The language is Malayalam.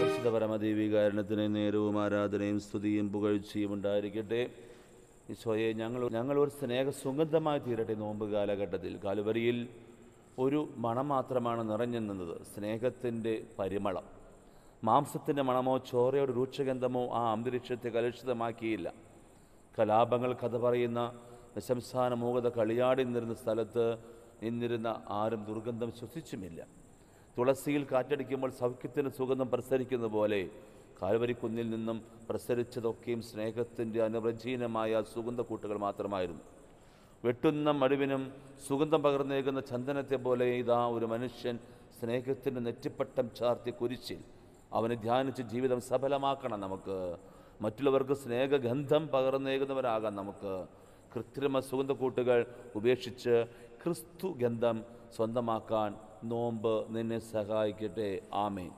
പരിശുദ്ധ പരമദേവികാരണത്തിന് നേരവും ആരാധനയും സ്തുതിയും പുകഴ്ചയും ഉണ്ടായിരിക്കട്ടെ ഈശോയെ ഞങ്ങൾ ഞങ്ങൾ ഒരു സ്നേഹ സുഗന്ധമായി തീരട്ടെ നോമ്പ് കാലഘട്ടത്തിൽ കാലുവരിയിൽ ഒരു മണം മാത്രമാണ് നിറഞ്ഞു നിന്നത് സ്നേഹത്തിൻ്റെ പരിമളം മാംസത്തിൻ്റെ മണമോ ചോരയുടെ രൂക്ഷഗന്ധമോ ആ അന്തരീക്ഷത്തെ കലുഷിതമാക്കിയില്ല കലാപങ്ങൾ കഥ പറയുന്ന ദശംസ്ഥാന മൂകത കളിയാടി നിന്നിരുന്ന സ്ഥലത്ത് നിന്നിരുന്ന ആരും ദുർഗന്ധം ശ്വസിച്ചുമില്ല തുളസിയിൽ കാറ്റടിക്കുമ്പോൾ സൗഖ്യത്തിന് സുഗന്ധം പ്രസരിക്കുന്ന പോലെ കാൽവരിക്കുന്നിൽ നിന്നും പ്രസരിച്ചതൊക്കെയും സ്നേഹത്തിൻ്റെ അനുപ്രചീനമായ സുഗന്ധക്കൂട്ടുകൾ മാത്രമായിരുന്നു വെട്ടുന്ന മടുവിനും സുഗന്ധം പകർന്നേകുന്ന ചന്ദനത്തെ പോലെ ഇതാ ഒരു മനുഷ്യൻ സ്നേഹത്തിൻ്റെ നെറ്റിപ്പട്ടം ചാർത്തി കുരിശിൽ അവനെ ധ്യാനിച്ച് ജീവിതം സഫലമാക്കണം നമുക്ക് മറ്റുള്ളവർക്ക് സ്നേഹഗന്ധം പകർന്നേകുന്നവരാകാം നമുക്ക് കൃത്രിമ സുഗന്ധക്കൂട്ടുകൾ ഉപേക്ഷിച്ച് ക്രിസ്തു ഗന്ധം സ്വന്തമാക്കാൻ നോമ്പ് നിന്നെ സഹായിക്കട്ടെ ആമേൻ